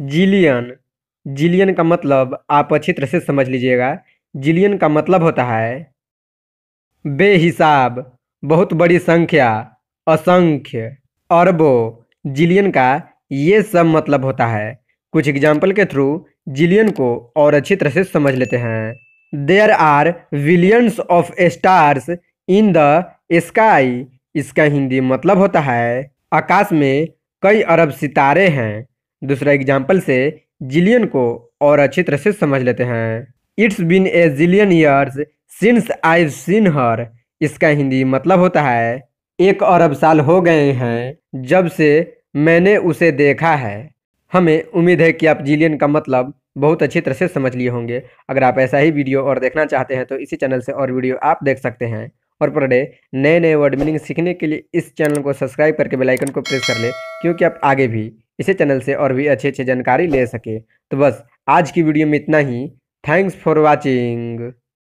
Jillian Jillian का मतलब आप अच्छी तरह से समझ लीजिएगा जिलियन का मतलब होता है बेहिसाब बहुत बड़ी संख्या असंख्य अरबो जिलियन का ये सब मतलब होता है कुछ एग्जाम्पल के थ्रू जिलियन को और अच्छी तरह से समझ लेते हैं there are billions of stars in the sky इसका हिंदी मतलब होता है आकाश में कई अरब सितारे हैं दूसरा एग्जाम्पल से जिलियन को और अच्छी तरह से समझ लेते हैं it's been a zillion years since I seen her इसका हिंदी मतलब होता है एक अरब साल हो गए हैं जब से मैंने उसे देखा है हमें उम्मीद है कि आप जिलियन का मतलब बहुत अच्छी तरह से समझ लिए होंगे अगर आप ऐसा ही वीडियो और देखना चाहते हैं तो इसी चैनल से और वीडियो आप देख सकते हैं और पर डे नए नए वर्ड मीनिंग सीखने के लिए इस चैनल को सब्सक्राइब करके बेलाइकन को प्रेस कर ले क्योंकि आप आगे भी इसे चैनल से और भी अच्छी अच्छी जानकारी ले सके तो बस आज की वीडियो में इतना ही थैंक्स फॉर वॉचिंग